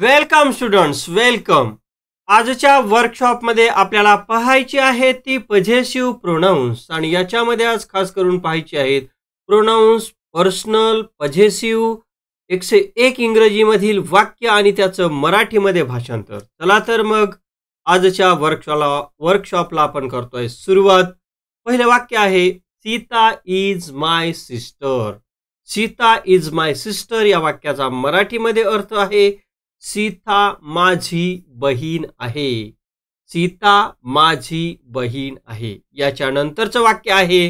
Welcome students welcome आजच्या वर्कशॉपमध्ये आपल्याला पाहायची आहे ती पझेसिव्ह प्रोनाऊन्स आणि याच्यामध्ये आज खास करून पाहायची आहेत प्रोनाऊन्स पर्सनल पझेसिव्ह एकशे एक इंग्रजीमधील वाक्य आणि त्याचं मराठीमध्ये भाषांतर चला तर मग आजच्या वर्कशॉला वर्कशॉपला आपण करतोय सुरुवात पहिलं वाक्य आहे Sita is my sister Sita is my sister या वाक्याचा मराठीमध्ये अर्थ आहे सीता माझी बहीण आहे सीता माझी बहीण आहे याच्यानंतरचं वाक्य आहे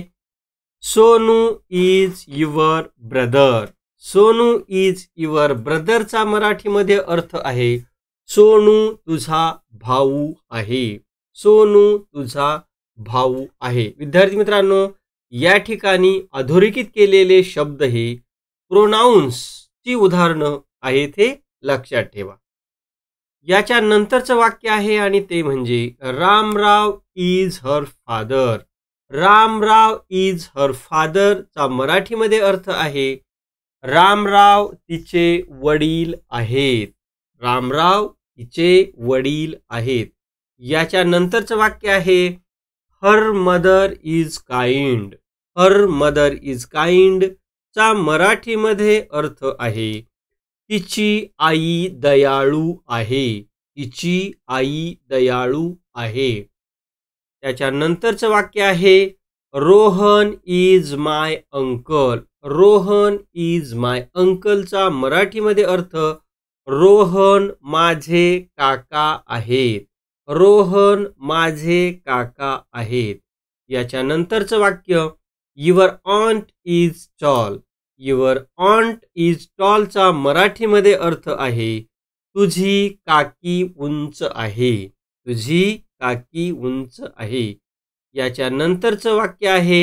Sonu is your brother Sonu is your ब्रदरचा मराठीमध्ये अर्थ आहे सोनू तुझा भाऊ आहे सोनू तुझा भाऊ आहे विद्यार्थी मित्रांनो या ठिकाणी अधोरेखित केलेले शब्द हे ची उदाहरणं आहेत हे लक्षात ठेवा याच्या नंतरचं वाक्य आहे आणि ते म्हणजे Ramrao is her father Ramrao is her फादरचा मराठीमध्ये अर्थ आहे रामराव तिचे वडील आहेत रामराव तिचे वडील आहेत याच्या नंतरचं वाक्य आहे her mother is kind her mother is kind चा मराठीमध्ये अर्थ आहे तिची आई दयाळू आहे तिची आई दयाळू आहे त्याच्यानंतरचं वाक्य आहे Rohan is my uncle Rohan is my अंकलचा मराठीमध्ये अर्थ रोहन माझे काका आहेत रोहन माझे काका आहेत याच्यानंतरचं वाक्य your aunt is tall your aunt is टॉलचा मराठीमध्ये अर्थ आहे तुझी काकी उंच आहे तुझी काकी उंच आहे याच्या नंतरचं वाक्य आहे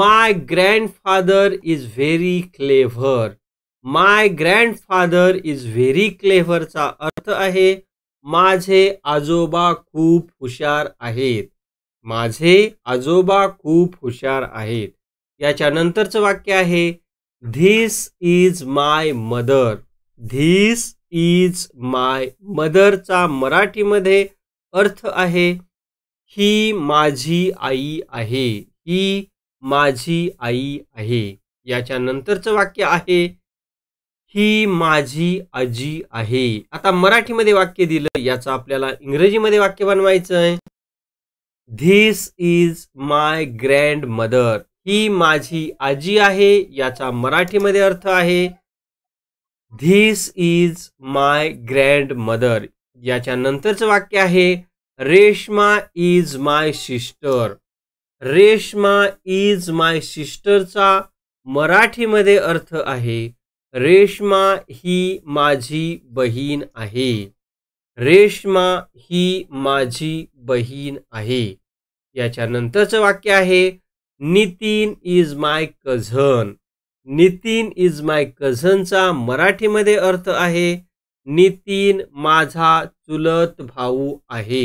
my grandfather is very clever my grandfather is very क्लेव्हरचा अर्थ आहे माझे आजोबा खूप हुशार आहेत माझे आजोबा खूप हुशार आहेत याच्यानंतरचं वाक्य आहे this is my mother this is my मदरचा मराठीमध्ये अर्थ आहे ही माझी आई आहे ही माझी आई आहे याच्या नंतरचं वाक्य आहे ही माझी आजी आहे आता मराठीमध्ये वाक्य दिलं याचं आपल्याला इंग्रजीमध्ये वाक्य बनवायचं आहे this is my grandmother ही माझी आजी आहे याचा मराठीमध्ये अर्थ आहे this is my grandmother याच्या नंतरचं वाक्य आहे Reshma is my sister Reshma is my सिस्टरचा मराठीमध्ये अर्थ आहे रेश्मा ही माझी बहीण आहे रेश्मा ही माझी बहीण आहे याच्यानंतरचं वाक्य आहे Nitin is my cousin Nitin is my कझनचा मराठीमध्ये अर्थ आहे नितीन माझा चुलत भाऊ आहे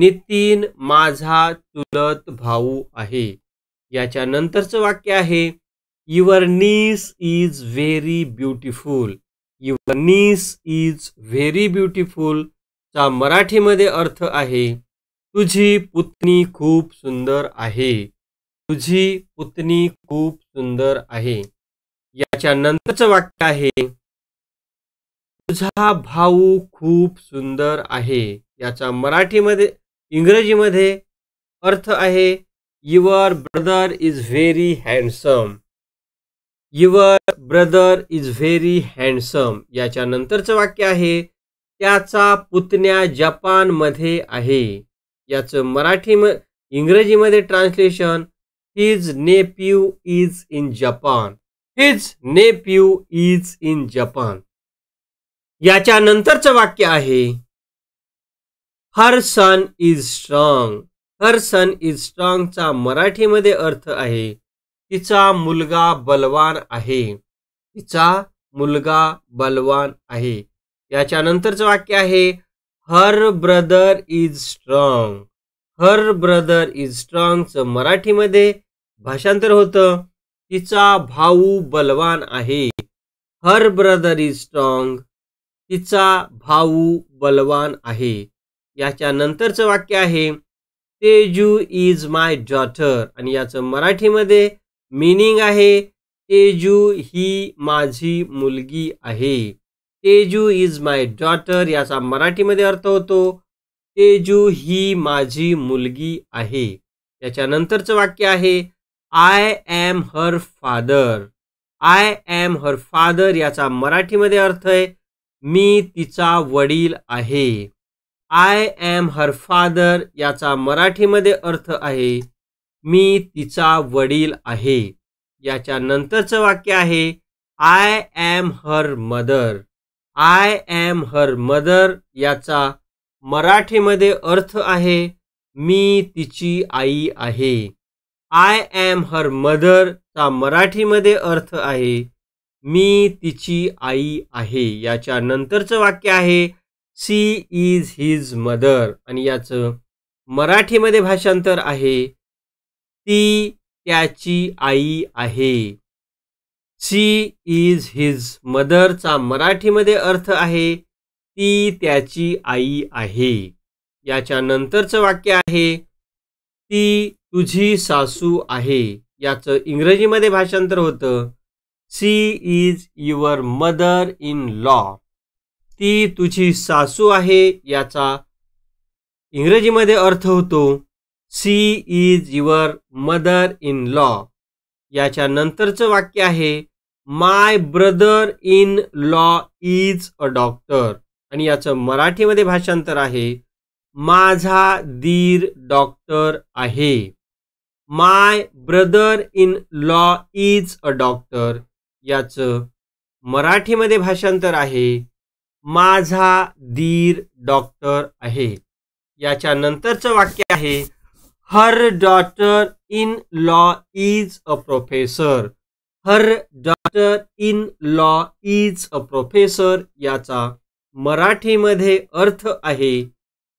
नितीन माझा चुलत भाऊ आहे याच्यानंतरचं वाक्य आहे your niece is very beautiful your niece is very beautiful चा मराठीमध्ये अर्थ आहे तुझी पुतणी खूप सुंदर आहे तुझी पुतणी खूप सुंदर आहे याच्या नंतरचं वाक्य आहे तुझा भाऊ खूप सुंदर आहे याचा मराठीमध्ये इंग्रजीमध्ये अर्थ आहे your brother is very handsome your brother is very handsome याच्या नंतरचं वाक्य आहे त्याचा पुतण्या जपानमध्ये आहे याचं मराठी म इंग्रजीमध्ये translation His nephew is in Japan. His nephew is in Japan. याच्या नंतरचं वाक्य आहे her son is strong her son is स्ट्रॉंगचा मराठीमध्ये अर्थ आहे तिचा मुलगा बलवान आहे तिचा मुलगा बलवान आहे याच्या नंतरचं वाक्य आहे her brother is strong her brother is स्ट्रॉंगचं मराठीमध्ये भाषांतर होतं तिचा भाऊ बलवान आहे हर ब्रदर इज स्ट्रॉंग तिचा भाऊ बलवान आहे याच्या नंतरचं वाक्य आहे तेजू इज माय डॉटर आणि याचं मराठीमध्ये मिनिंग आहे तेजू ही माझी मुलगी आहे तेजू इज माय डॉटर याचा मराठीमध्ये अर्थ होतो तेजू ही माझी मुलगी आहे त्याच्यानंतरचं वाक्य आहे I am her father I am her father याचा मराठीमध्ये अर्थ आहे मी तिचा वडील आहे आय ॲम हर फादर याचा मराठीमध्ये अर्थ आहे मी तिचा वडील आहे याच्या नंतरचं वाक्य आहे I am her mother I am her mother याचा मराठीमध्ये अर्थ आहे मी तिची आई आहे आय ॲम हर मदरचा मराठीमध्ये अर्थ आहे मी तिची आई आहे याच्या नंतरचं वाक्य आहे सी इज हिज मदर आणि याचं मराठीमध्ये भाषांतर आहे ती त्याची आई आहे सी इज हिज मदरचा मराठीमध्ये अर्थ आहे ती त्याची आई आहे याच्या नंतरचं वाक्य आहे ती तुझी सासू आहे याचं इंग्रजीमध्ये भाषांतर होतं she is your mother in law ती तुझी सासू आहे याचा इंग्रजीमध्ये अर्थ होतो she is your mother in law याच्या नंतरचं वाक्य आहे my brother in law is a doctor आणि याचं मराठीमध्ये भाषांतर आहे माझा दीर डॉक्टर आहे my brother in law is a doctor याचं मराठीमध्ये भाषांतर आहे माझा दीर डॉक्टर आहे याच्या नंतरचं वाक्य आहे her doctor in law is a professor her doctor in law is a professor याचा मराठीमध्ये अर्थ आहे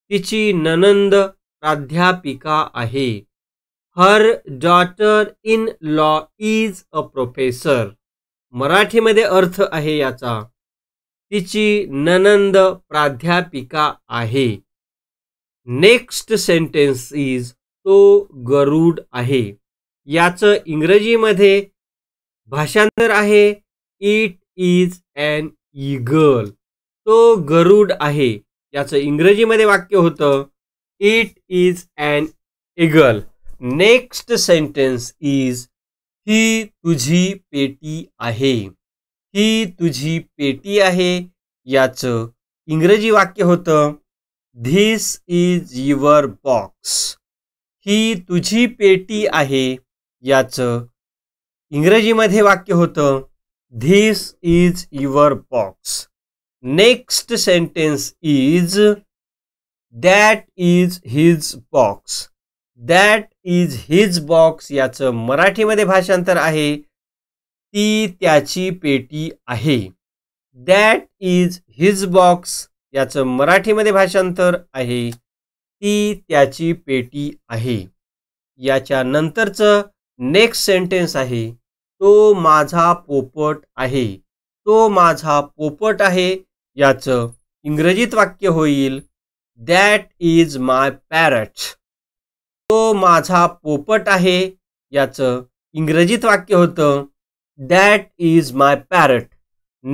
तिची ननंद प्राध्यापिका आहे her daughter in law is a professor मराठीमध्ये अर्थ आहे याचा तिची ननंद प्राध्यापिका आहे नेक्स्ट सेंटेन्स इज तो गरुड आहे याचं इंग्रजीमध्ये भाषांतर आहे इट इज अन ईगल तो गरुड आहे याचं इंग्रजीमध्ये वाक्य होतं it is and eagle next sentence is ही तुझी पेटी आहे ही तुझी पेटी आहे याचं इंग्रजी वाक्य होतं धिस इज युअर बॉक्स ही तुझी पेटी आहे याचं इंग्रजीमध्ये वाक्य होतं this is your box Next sentence is that is his box. That is his box याचं मराठीमध्ये भाषांतर आहे ती त्याची पेटी आहे दॅट इज हिज बॉक्स याचं मराठीमध्ये भाषांतर आहे ती त्याची पेटी आहे याच्या नंतरचं नेक्स्ट सेंटेन्स आहे तो माझा पोपट आहे तो माझा पोपट आहे याचं इंग्रजीत वाक्य होईल दॅट इज माय पॅरट तो माझा पोपट आहे याचं इंग्रजीत वाक्य होतं that is my parrot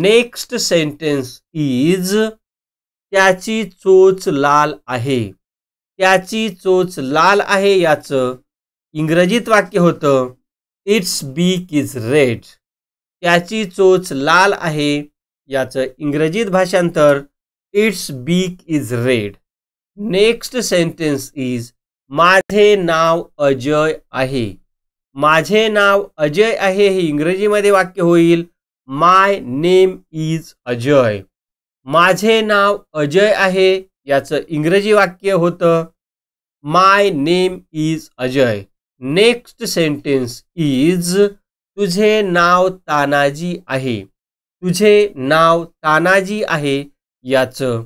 next sentence is त्याची चोच लाल आहे त्याची चोच लाल आहे याचं इंग्रजीत वाक्य होतं इट्स बीक इज रेड त्याची चोच लाल आहे याचं इंग्रजीत भाषांतर its beak is red next sentence is माझे नाव अजय आहे माझे नाव अजय आहे हे इंग्रजीमध्ये वाक्य होईल माय नेम इज अजय माझे नाव अजय आहे याचं इंग्रजी वाक्य होतं my name is Ajay next sentence is तुझे नाव तानाजी आहे तुझे नाव तानाजी आहे याचं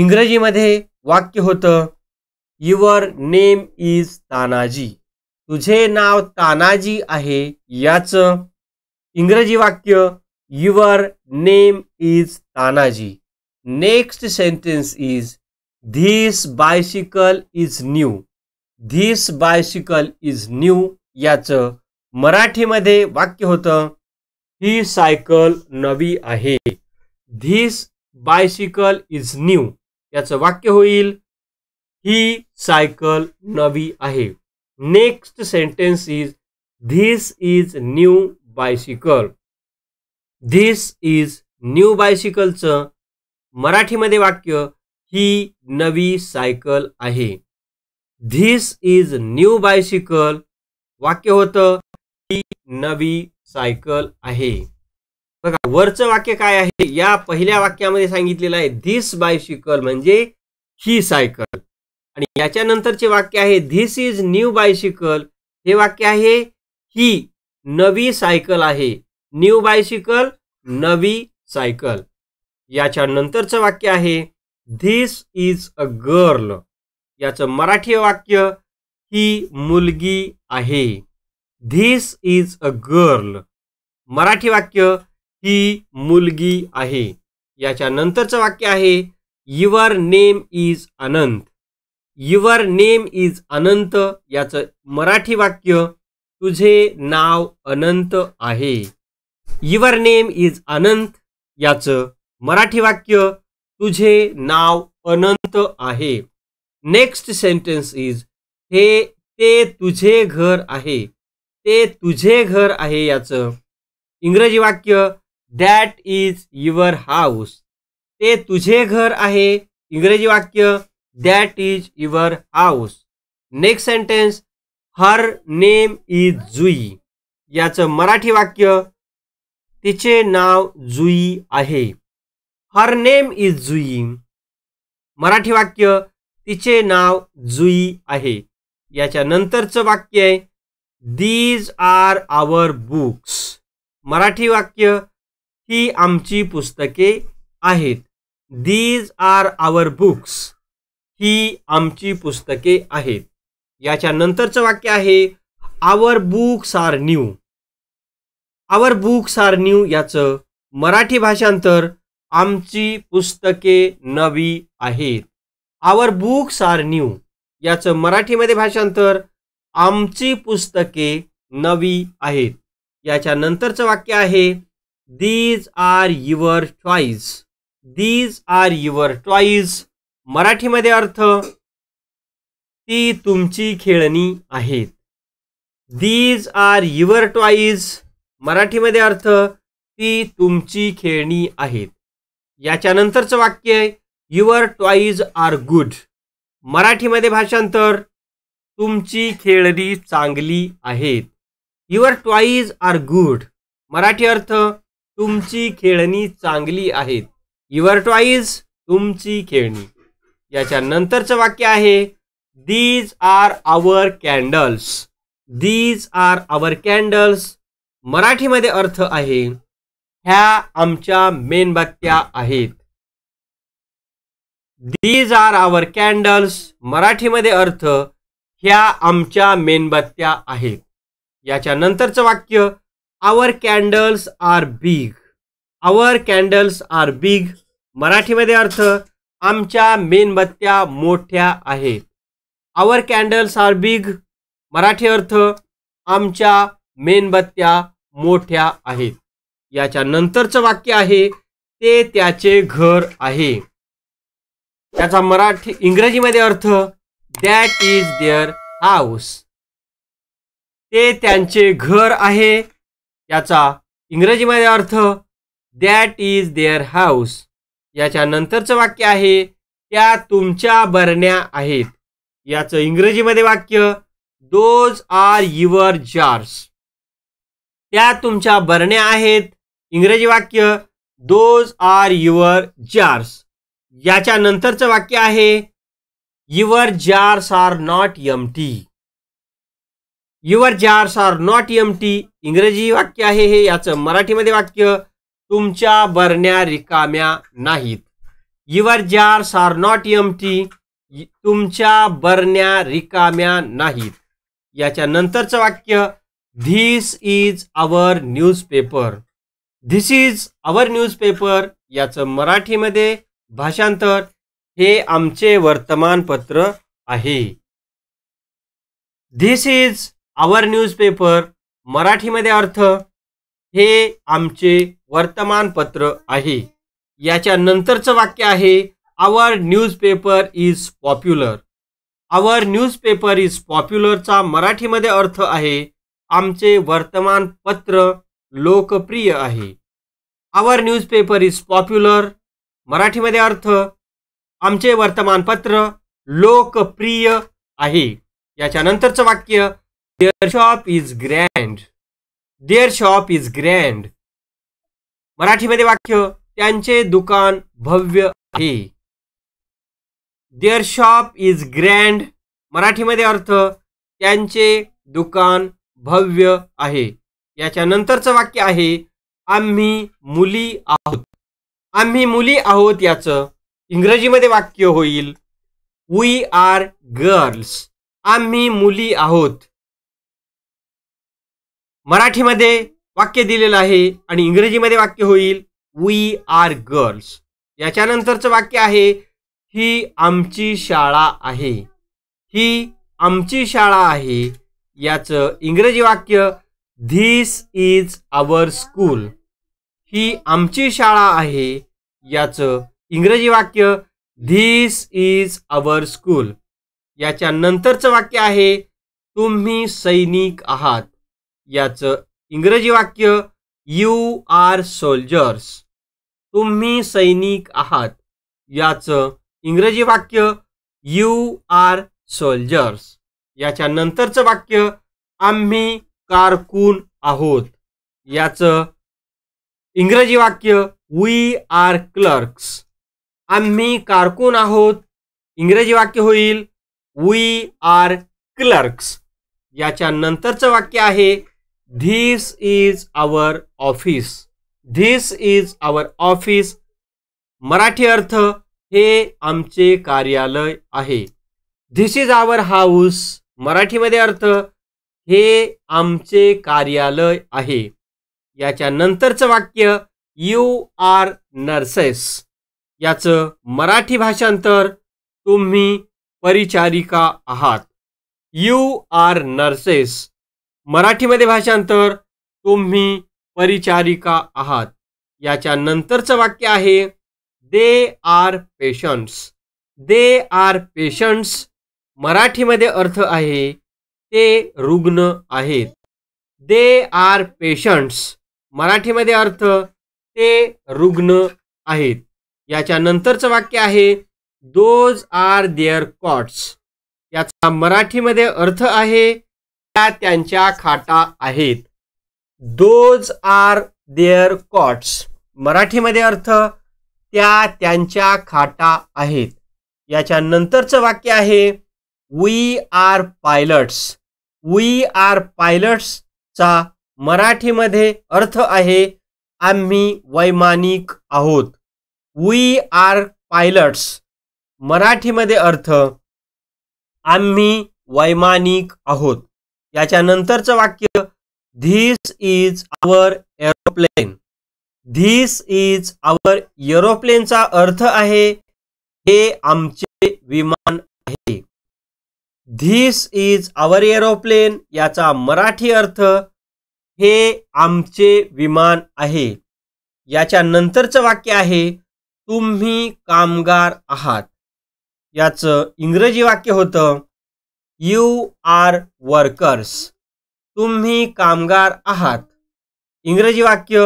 इंग्रजीमध्ये वाक्य होतं युअर नेम इज तानाजी तुझे नाव तानाजी आहे याचं इंग्रजी वाक्य your name is Tanaji next sentence is this bicycle is new this bicycle is new याचं मराठीमध्ये वाक्य होतं ही सायकल नवी आहे धीस बायसिकल इज न्यू याचं वाक्य होईल ही सायकल नवी आहे next sentence is this is new bicycle this is new बायसिकलचं मराठीमध्ये वाक्य ही नवी सायकल आहे धीस इज न्यू बायसिकल वाक्य होतं ही नवी सायकल आहे बघा वरचं वाक्य काय आहे या पहिल्या वाक्यामध्ये सांगितलेलं आहे धिस बायसिकल म्हणजे ही सायकल आणि याच्यानंतरचे वाक्य आहे धीस इज न्यू बायसिकल हे वाक्य आहे ही नवी सायकल आहे न्यू बायसिकल नवी सायकल याच्यानंतरचं वाक्य आहे धीस इज अ गर्ल याचं मराठी वाक्य ही मुलगी आहे this is a girl Marathi वाक्य ही मुलगी आहे याच्या नंतरचं वाक्य आहे your name is Anant your name is Anant याचं मराठी वाक्य तुझे नाव अनंत आहे युअर नेम इज अनंत याचं मराठी वाक्य तुझे नाव अनंत आहे नेक्स्ट सेंटेन्स इज हे ते तुझे घर आहे ते तुझे घर आहे याचं इंग्रजी वाक्य दॅट इज युअर हाऊस ते तुझे घर आहे इंग्रजी वाक्य that is your house next sentence her name is Jui याचं मराठी वाक्य तिचे नाव जुई आहे her name is Jui Marathi वाक्य तिचे नाव जुई आहे याच्या नंतरचं वाक्य आहे these are our books Marathi वाक्य ही आमची पुस्तके आहेत दीज आर आवर बुक्स ही आमची पुस्तके आहेत याच्या नंतरचं वाक्य आहे our books are new our books are new याचं मराठी भाषांतर आमची पुस्तके नवी आहेत आवर बुक्स आर न्यू याचं मराठीमध्ये भाषांतर आमची पुस्तके नवी आहेत याच्या नंतरचं वाक्य आहे these are your choice these are your choice मराठीमध्ये अर्थ ती तुमची खेळणी आहेत दीज आर युअर टॉईज मराठीमध्ये अर्थ ती तुमची खेळणी आहेत याच्यानंतरचं वाक्य आहे युअर टॉईज आर गुड मराठीमध्ये भाषांतर तुमची खेळणी चांगली आहेत your toys are good Marathi अर्थ तुमची खेळणी चांगली आहेत युअर टॉईज तुमची खेळणी याच्या नंतरचं वाक्य आहे these are our candles these are our candles मराठीमध्ये अर्थ आहे ह्या आमच्या मेणबत्त्या आहेत दीज आर आवर कॅन्डल्स मराठीमध्ये अर्थ ह्या आमच्या मेणबत्त्या आहेत याच्या नंतरचं वाक्य our candles are big our candles are big मराठीमध्ये अर्थ आमच्या मेणबत्त्या मोठ्या आहेत our candles are big Marathi अर्थ आमच्या मेणबत्त्या मोठ्या आहेत याच्या नंतरचं वाक्य आहे ते त्याचे घर आहे त्याचा मराठी इंग्रजीमध्ये अर्थ दॅट इज देअर हाऊस ते त्यांचे घर आहे याचा इंग्रजीमध्ये अर्थ दॅट इज देअर हाऊस याच्या नंतरचं वाक्य आहे त्या तुमच्या बरण्या आहेत याचं इंग्रजीमध्ये वाक्य दोज आर युअर जार्स त्या तुमच्या बरण्या आहेत इंग्रजी वाक्य दोज आर युअर जार्स याच्या नंतरचं वाक्य आहे Your jars are not empty. Your jars are not empty. टी इंग्रजी वाक्य आहे हे याचं मराठीमध्ये वाक्य तुमच्या बरण्या रिकाम्या नाहीत your jars are not empty तुमच्या बरण्या रिकाम्या नाहीत याच्या नंतरचं वाक्य this is our newspaper this is our newspaper याचं मराठीमध्ये भाषांतर हे आमचे वर्तमानपत्र आहे धिस इज आवर न्यूजपेपर मराठीमध्ये अर्थ हे आमचे वर्तमानपत्र आहे याच्या नंतरचं वाक्य आहे our newspaper is popular our newspaper is पॉप्युलरचा मराठीमध्ये अर्थ आहे आमचे वर्तमानपत्र लोकप्रिय आहे आवर न्यूजपेपर इज पॉप्युलर मराठीमध्ये अर्थ आमचे वर्तमानपत्र लोकप्रिय आहे याच्यानंतरचं वाक्य their shop is grand their shop is grand मराठीमध्ये वाक्य त्यांचे दुकान भव्य आहे देअर शॉप इज ग्रँड मराठीमध्ये अर्थ त्यांचे दुकान भव्य आहे याच्यानंतरचं वाक्य आहे आम्ही मुली आहोत आम्ही मुली आहोत याचं इंग्रजीमध्ये वाक्य होईल वी आर गर्ल्स आम्ही मुली आहोत मराठीमध्ये वाक्य दिलेलं आहे आणि इंग्रजीमध्ये वाक्य होईल वी आर गर्ल्स याच्यानंतरचं वाक्य आहे ही आमची शाळा आहे ही आमची शाळा आहे याचं इंग्रजी वाक्य धीस इज आवर स्कूल ही आमची शाळा आहे याचं इंग्रजी वाक्य धीस इज आवर स्कूल याच्या नंतरचं वाक्य आहे तुम्ही सैनिक आहात याचं इंग्रजी वाक्य यू आर सोल्जर्स तुम्ही सैनिक आहात याचं इंग्रजी वाक्य यू आर सोल्जर्स याच्या नंतरचं वाक्य आम्ही कारकून आहोत याचं इंग्रजी वाक्य वी आर क्लर्क्स आम्ही कारकून आहोत इंग्रजी वाक्य होईल वी आर क्लर्क्स याच्या नंतरचं वाक्य आहे this is our office this is our office Marathi अर्थ हे आमचे कार्यालय आहे धिस इज आवर हाऊस मराठीमध्ये अर्थ हे आमचे कार्यालय आहे याच्या नंतरचं वाक्य यू आर नर्सेस याचं मराठी भाषांतर तुम्ही परिचारिका आहात यू आर नर्सेस मराठीमध्ये भाषांतर तुम्ही परिचारिका आहात याच्या नंतरचं वाक्य आहे they are patients they are patients मराठीमध्ये अर्थ आहे ते रुग्ण आहेत दे आर पेशंट्स मराठीमध्ये अर्थ ते रुग्ण आहेत याच्या नंतरचं वाक्य आहे दोज आर देअर कॉट्स याचा मराठीमध्ये अर्थ आहे त्या त्यांच्या खाटा आहेत दोज आर देअर कॉट्स मराठीमध्ये अर्थ त्या त्यांच्या खाटा आहेत याच्या नंतरचं वाक्य आहे we are pilots we are पायलट्सचा मराठीमध्ये अर्थ आहे आम्ही वैमानिक आहोत वी आर पायलट्स मराठीमध्ये अर्थ आम्ही वैमानिक आहोत नंतरचं वाक्य this is our aeroplane this is our एरोप्लेनचा अर्थ आहे हे आमचे विमान आहे धीस इज आवर एरोप्लेन याचा मराठी अर्थ हे आमचे विमान आहे याच्या नंतरचं वाक्य आहे तुम्ही कामगार आहात याचं इंग्रजी वाक्य होतं यू आर वर्कर्स तुम्ही कामगार आहात इंग्रजी वाक्य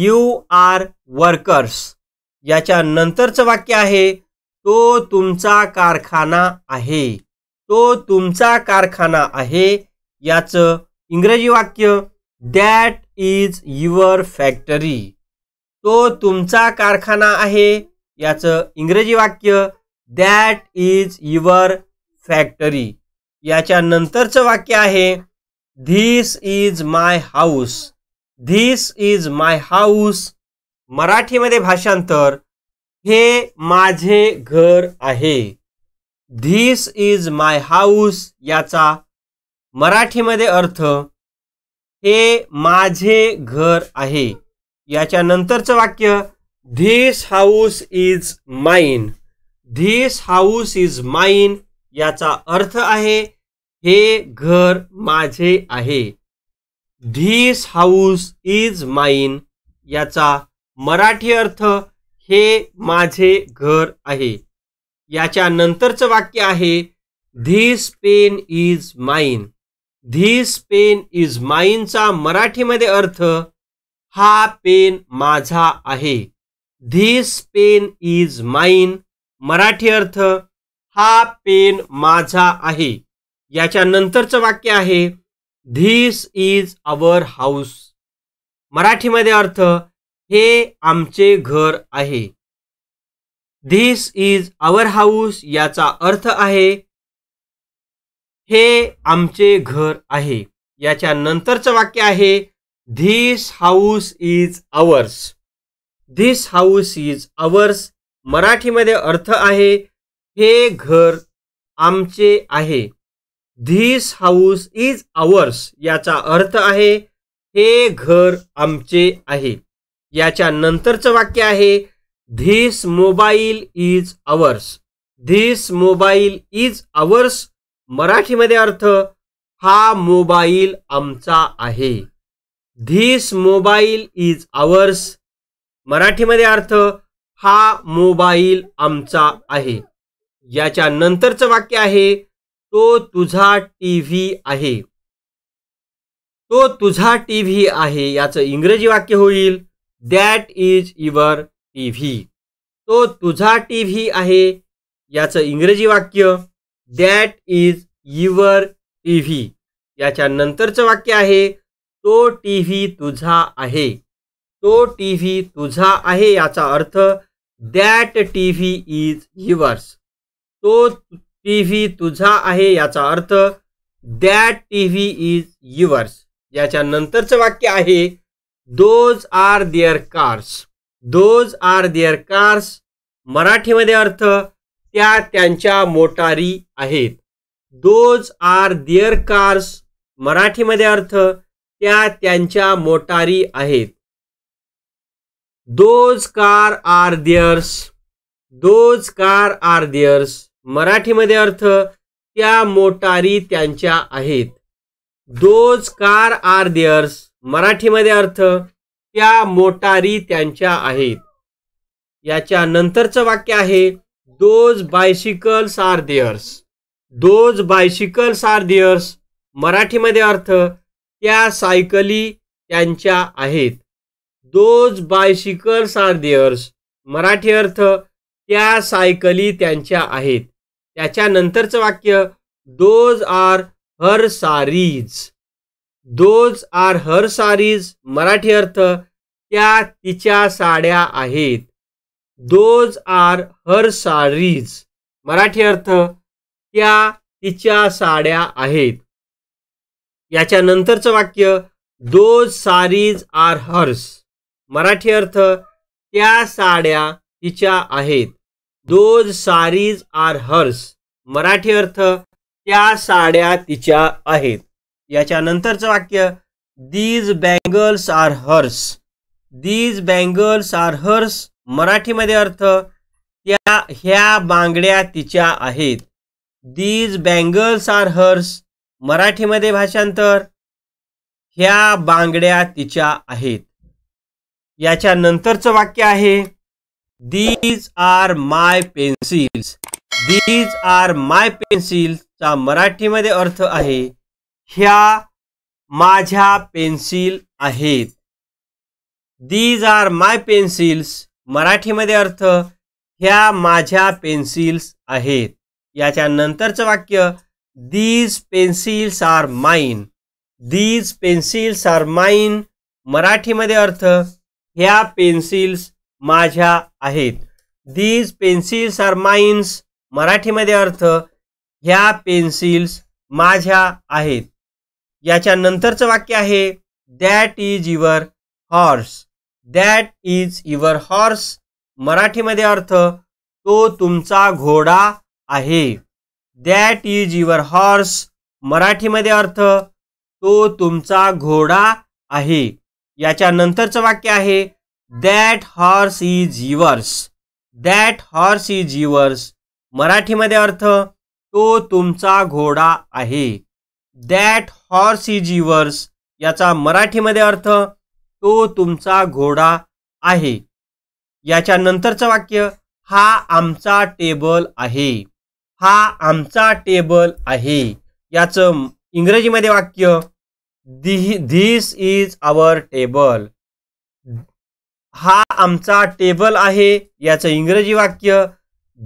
यू आर वर्कर्स याच्या नंतरचं वाक्य आहे तो तुमचा कारखाना आहे तो तुमचा कारखाना आहे याचं इंग्रजी वाक्य दॅट इज युअर फॅक्टरी तो तुमचा कारखाना आहे याचं इंग्रजी वाक्य दॅट इज युअर फॅक्टरी याच्या नंतरचं वाक्य आहे this is my house this is my house मराठीमध्ये भाषांतर हे माझे घर आहे धीस इज माय हाऊस याचा मराठीमध्ये अर्थ हे माझे घर आहे याच्यानंतरचं वाक्य this house is mine this house is mine याचा अर्थ आहे हे घर माझे आहे धीस हाऊस इज माईन याचा मराठी अर्थ हे माझे घर आहे याच्या नंतरचं वाक्य आहे this pen is mine this pen is माईनचा मराठीमध्ये अर्थ हा पेन माझा आहे धीस पेन इज माईन मराठी अर्थ हा पेन माझा आहे याच्या नंतरचं वाक्य आहे धीस इज अवर हाऊस मराठीमध्ये अर्थ हे आमचे घर आहे धीस इज अवर हाऊस याचा अर्थ आहे हे आमचे घर आहे याच्या नंतरचं वाक्य आहे this house is ours this house is ours मराठीमध्ये अर्थ आहे हे घर आमचे आहे धीस हाऊस इज अवर्स याचा अर्थ आहे हे घर आमचे आहे याच्या नंतरचं वाक्य आहे this mobile is ours this mobile is ours मराठीमध्ये अर्थ हा मोबाईल आमचा आहे धीस मोबाईल इज आवर्स मराठीमध्ये अर्थ हा मोबाईल आमचा आहे याच्या नंतरचं वाक्य आहे तो तुझा टी आहे तो तुझा टी आहे याचं इंग्रजी वाक्य होईल that is your T V तो तुझा टी आहे याचं इंग्रजी वाक्य that is your T V याच्या नंतरचं वाक्य आहे तो टी व्ही तुझा आहे तो टी व्ही तुझा आहे याचा अर्थ that T V is yours तो टी व्ही तुझा आहे याचा अर्थ that T V is yours याच्या नंतरचं वाक्य आहे those are their cars those are their cars मराठीमध्ये अर्थ त्या त्यांच्या मोटारी आहेत दोज आर देअर कार्स मराठीमध्ये अर्थ त्या त्यांच्या मोटारी आहेत those car are theirs those car are theirs मराठीमध्ये अर्थ त्या मोटारी त्यांच्या आहेत दोज कार आर दियर्स मराठीमध्ये अर्थ त्या मोटारी त्यांच्या आहेत याच्या नंतरचं वाक्य आहे those bicycles are theirs those bicycles are theirs मराठीमध्ये अर्थ त्या सायकली त्यांच्या आहेत those bicycles are theirs Marathi अर्थ त्या सायकली त्यांच्या आहेत त्याच्यानंतरचं वाक्य those are her saris those are her saris Marathi अर्थ त्या तिच्या साड्या आहेत those are her saris Marathi अर्थ त्या तिच्या साड्या आहेत याच्यानंतरचं वाक्य those saris are hers Marathi अर्थ त्या साड्या तिच्या आहेत those saris are hers Marathi अर्थ त्या साड्या तिच्या आहेत याच्यानंतरचं वाक्य these bangles are hers these bangles are hers मराठीमध्ये अर्थ त्या ह्या बांगड्या तिच्या आहेत दीज बँगल्स आर हर्स मराठीमध्ये भाषांतर ह्या बांगड्या तिच्या आहेत याच्या नंतरचं वाक्य आहे these are my pencils these are my पेन्सिल्सचा मराठीमध्ये अर्थ आहे ह्या माझ्या पेन्सिल आहेत दीज आर माय पेन्सिल्स मराठीमध्ये अर्थ ह्या माझ्या पेन्सिल्स आहेत याच्या नंतरचं वाक्य these pencils are mine these pencils are mine मराठीमध्ये अर्थ ह्या पेन्सिल्स माझ्या आहेत दीज पेन्सिल्स आर माईन्स मराठीमध्ये अर्थ ह्या पेन्सिल्स माझ्या आहेत याच्या नंतरचं वाक्य आहे that is your horse that is your horse मराठीमध्ये अर्थ तो तुमचा घोडा आहे दॅट इज युअर हॉर्स मराठीमध्ये अर्थ तो तुमचा घोडा आहे याच्या नंतरचं वाक्य आहे that horse is yours that horse is yours मराठीमध्ये अर्थ तो तुमचा घोडा आहे दॅट हॉर्स इज युअर्स याचा मराठीमध्ये अर्थ तो तुमचा घोडा आहे याच्या नंतरचं वाक्य हा आमचा टेबल आहे हा आमचा टेबल आहे याचं इंग्रजीमध्ये वाक्य this this is our table हा आमचा टेबल आहे याचं इंग्रजी वाक्य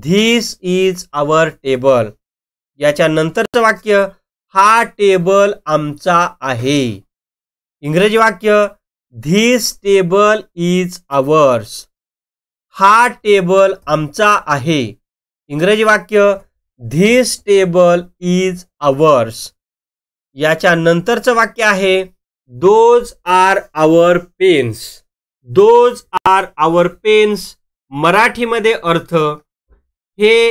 धिस इज आवर टेबल याच्या नंतरचं वाक्य हा टेबल आमचा आहे इंग्रजी वाक्य धिस टेबल इज आवर्स हा टेबल आमचा आहे इंग्रजी वाक्य धीस टेबल इज आवर्स याच्या नंतरचं वाक्य आहे those are our pens those are our pens मराठीमध्ये अर्थ हे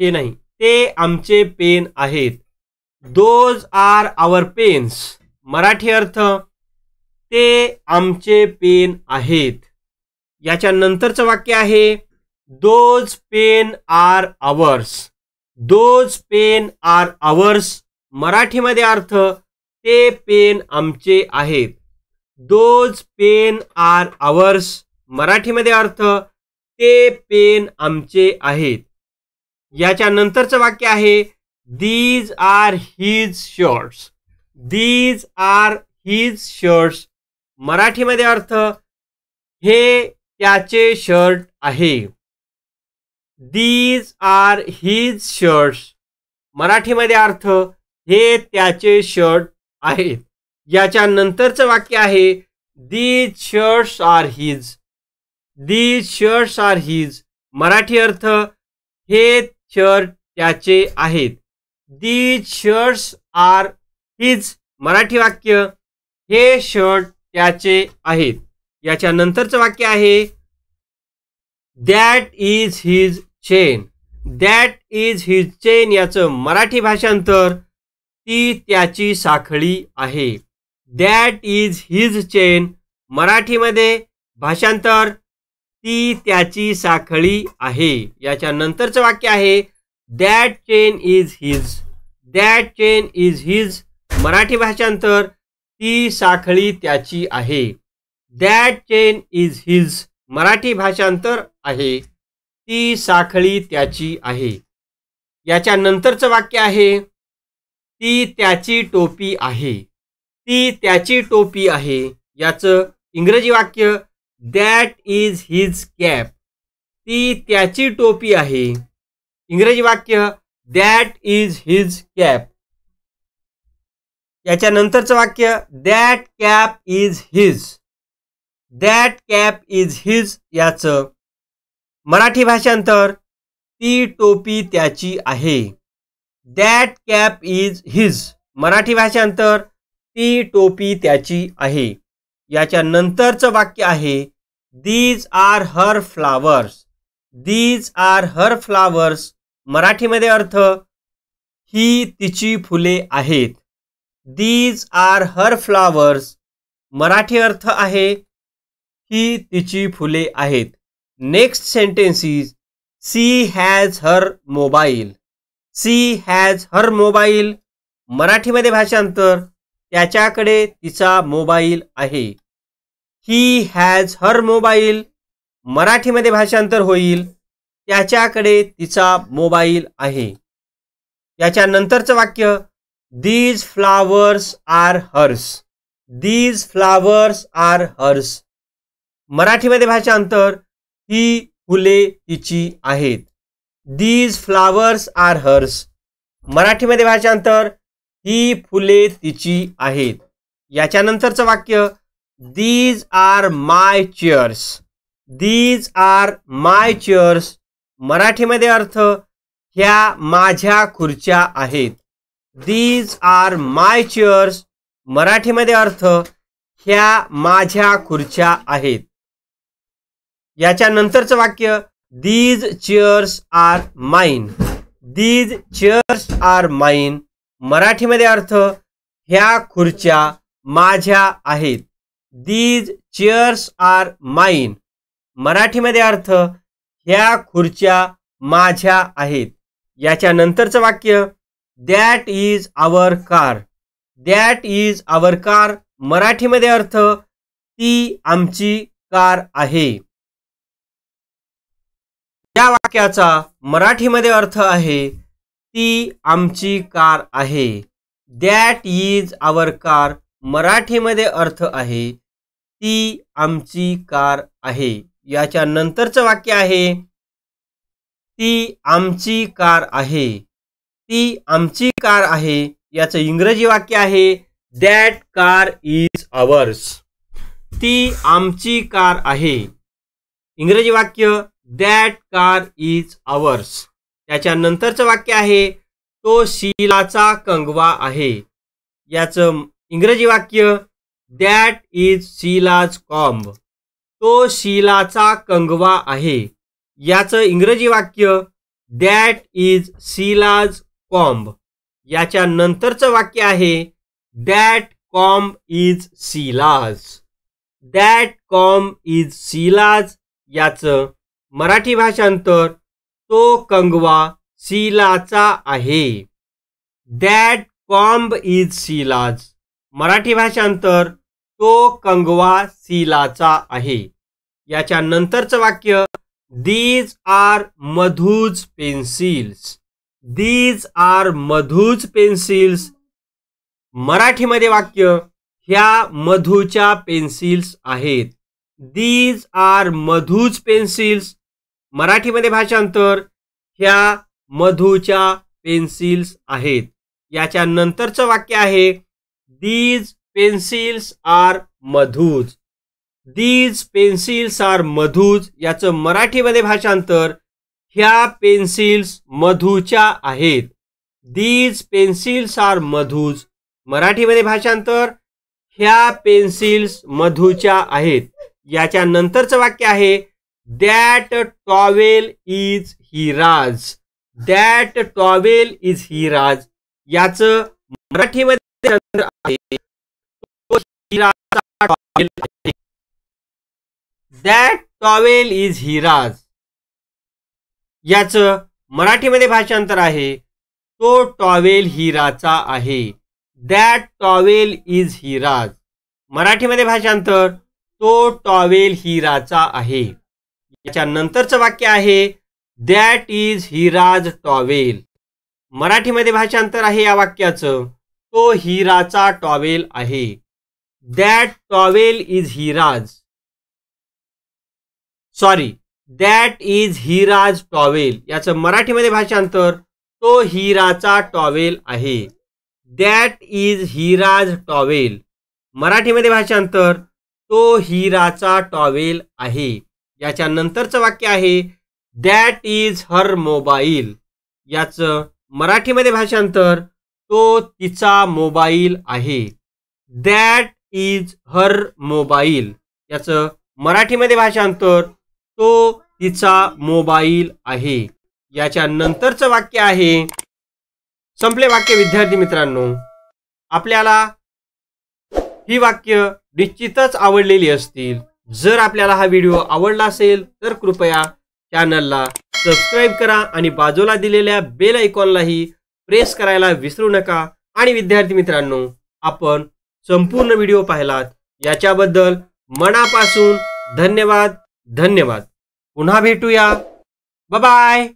हे नाही ते आमचे पेन आहेत those are our pens Marathi अर्थ ते आमचे पेन आहेत याच्या नंतरचं वाक्य आहे those pen are ours those pen are ours मराठीमध्ये अर्थ ते पेन आमचे आहेत दोज पेन आर आवर्स मराठीमध्ये अर्थ ते पेन आमचे आहेत याच्या नंतरचं वाक्य आहे these are his shirts these are his shirts मराठीमध्ये अर्थ हे त्याचे शर्ट आहे दीज आर हिज शर्ट्स मराठीमध्ये अर्थ हे त्याचे शर्ट आहेत याच्या नंतरचं वाक्य आहे these shirts are his these shirts are his Marathi अर्थ हे शर्ट त्याचे आहेत these shirts are his Marathi वाक्य हे शर्ट त्याचे आहेत याच्या नंतरचं वाक्य आहे that is his chain that is his chain याचं मराठी भाषांतर ती त्याची साखळी आहे दॅट इज हिज चेन मराठीमध्ये भाषांतर ती त्याची साखळी आहे याच्या नंतरचं वाक्य आहे that chain is his that chain is his Marathi भाषांतर ती साखळी त्याची आहे that chain is his Marathi भाषांतर आहे ती साखळी त्याची आहे याच्या नंतरचं वाक्य आहे ती त्याची टोपी आहे ती त्याची टोपी आहे याचं इंग्रजी वाक्य दॅट इज हिज कॅप ती त्याची टोपी आहे इंग्रजी वाक्य दॅट इज हिज कॅप याच्यानंतरचं वाक्य that cap is his that cap is his याचं मराठी भाषांतर ती टोपी त्याची आहे that cap is his Marathi भाषांतर ती टोपी त्याची आहे याच्या नंतरचं वाक्य आहे these are her flowers these are her flowers मराठीमध्ये अर्थ ही तिची फुले आहेत these are her flowers Marathi अर्थ आहे ही तिची फुले आहेत next sentence is she has her mobile she has her mobile मराठीमध्ये भाषांतर त्याच्याकडे तिचा मोबाईल आहे ही हॅज हर मोबाईल मराठीमध्ये भाषांतर होईल त्याच्याकडे तिचा मोबाईल आहे त्याच्यानंतरचं वाक्य these flowers are hers these flowers are hers मराठीमध्ये भाषांतर ही फुले तिची आहेत दीज फ्लावर्स आर हर्स मराठीमध्ये भाषांतर ही फुले तिची आहेत याच्यानंतरचं वाक्य these are my chairs these are my chairs मराठीमध्ये अर्थ ह्या माझ्या खुर्च्या आहेत दीज आर माय चेअर्स मराठीमध्ये अर्थ ह्या माझ्या खुर्च्या आहेत याच्यानंतरचं वाक्य these chairs are mine these chairs are mine मराठीमध्ये अर्थ ह्या खुर्च्या माझ्या आहेत दीज चेअर्स आर माइन मराठीमध्ये अर्थ ह्या खुर्च्या माझ्या आहेत याच्यानंतरचं वाक्य that is our car that is our car मराठीमध्ये अर्थ ती आमची कार आहे या वाक्याचा मराठीमध्ये अर्थ आहे ती आमची कार आहे दॅट इज आवर कार मराठीमध्ये अर्थ आहे ती आमची कार आहे याच्या नंतरचं वाक्य आहे ती आमची कार आहे ती आमची कार आहे याचं इंग्रजी वाक्य आहे दॅट कार इज आवर्स ती आमची कार आहे इंग्रजी वाक्य दॅट कार इज आवर्स त्याच्यानंतरचं वाक्य आहे तो शिलाचा कंगवा आहे याचं इंग्रजी वाक्य दॅट इज शिलाज कॉम्ब तो शिलाचा कंगवा आहे याचं इंग्रजी वाक्य दॅट इज शिलाज कॉम्ब याच्या नंतरचं वाक्य आहे that comb is Sheela's that comb is Sheela's याचं मराठी भाषांतर तो कंगवा सीलाचा आहे that comb is Sheela's Marathi भाषांतर तो कंगवा सीलाचा आहे याच्या नंतरचं वाक्य these are Madhu's pencils these are Madhu's pencils मराठीमध्ये वाक्य ह्या मधुच्या पेन्सिल्स आहेत दीज आर मधूज पेन्सिल्स मराठीमध्ये भाषांतर ह्या मधूच्या पेन्सिल्स आहेत याच्या नंतरचं वाक्य आहे these pencils are Madhu's these pencils are Madhu's याचं मराठीमध्ये भाषांतर ह्या पेन्सिल्स मधूच्या आहेत दीज पेन्सिल्स आर मधूज मराठीमध्ये भाषांतर ह्या पेन्सिल्स मधूच्या आहेत याच्या नंतरचं वाक्य आहे That towel is Hira's that towel is Hira's याच मराठीमध्ये दॅट टॉवेल इज हिराज याच मराठीमध्ये भाषांतर आहे तो टॉवेल हिराचा आहे दॅट टॉवेल इज हिराज मराठीमध्ये भाषांतर तो टॉवेल हिराचा आहे याच्या नंतरचं वाक्य आहे दॅट इज हिराज टॉवेल मराठीमध्ये भाषांतर आहे या वाक्याचं तो हिराचा टॉवेल आहे that towel is Hira's sorry that is Hira's towel याचं मराठीमध्ये भाषांतर तो हिराचा टॉवेल आहे दॅट इज हिराज टॉवेल मराठीमध्ये भाषांतर तो हिराचा टॉवेल आहे याच्या नंतरचं वाक्य आहे दॅट इज हर मोबाईल याचं मराठीमध्ये भाषांतर तो तिचा मोबाईल आहे दॅट इज हर मोबाईल याचं मराठीमध्ये भाषांतर तो तिचा मोबाईल आहे याच्या नंतरचं वाक्य आहे संपले वाक्य विद्यार्थी मित्रांनो आपल्याला ही वाक्य निश्चितच आवडलेली असतील जर आपल्याला हा व्हिडिओ आवडला असेल तर कृपया चॅनलला सबस्क्राईब करा आणि बाजूला दिलेल्या बेल आयकॉनलाही प्रेस करायला विसरू नका आणि विद्यार्थी मित्रांनो आपण संपूर्ण व्हिडिओ पाहिलात याच्याबद्दल मनापासून धन्यवाद धन्यवाद पुन्हा भेटूया बाय